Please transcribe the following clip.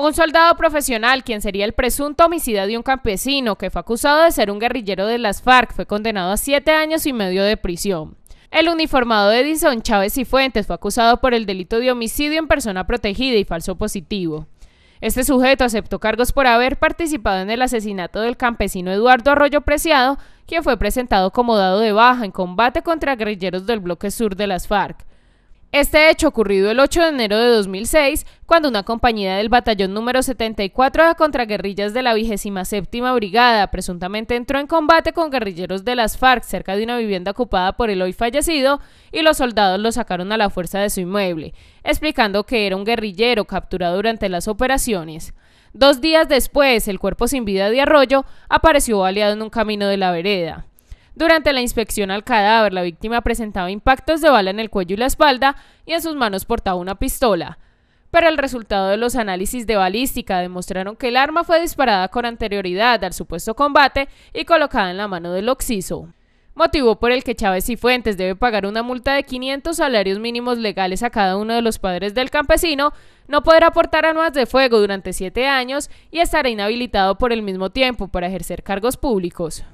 Un soldado profesional, quien sería el presunto homicida de un campesino que fue acusado de ser un guerrillero de las FARC, fue condenado a siete años y medio de prisión. El uniformado de Edison Chávez y Fuentes fue acusado por el delito de homicidio en persona protegida y falso positivo. Este sujeto aceptó cargos por haber participado en el asesinato del campesino Eduardo Arroyo Preciado, quien fue presentado como dado de baja en combate contra guerrilleros del bloque sur de las FARC. Este hecho ocurrido el 8 de enero de 2006, cuando una compañía del batallón número 74 de contraguerrillas de la 27 Brigada presuntamente entró en combate con guerrilleros de las FARC cerca de una vivienda ocupada por el hoy fallecido y los soldados lo sacaron a la fuerza de su inmueble, explicando que era un guerrillero capturado durante las operaciones. Dos días después, el cuerpo sin vida de Arroyo apareció baleado en un camino de la vereda. Durante la inspección al cadáver, la víctima presentaba impactos de bala en el cuello y la espalda y en sus manos portaba una pistola. Pero el resultado de los análisis de balística demostraron que el arma fue disparada con anterioridad al supuesto combate y colocada en la mano del occiso. Motivo por el que Chávez y Fuentes debe pagar una multa de 500 salarios mínimos legales a cada uno de los padres del campesino, no podrá portar armas de fuego durante siete años y estará inhabilitado por el mismo tiempo para ejercer cargos públicos.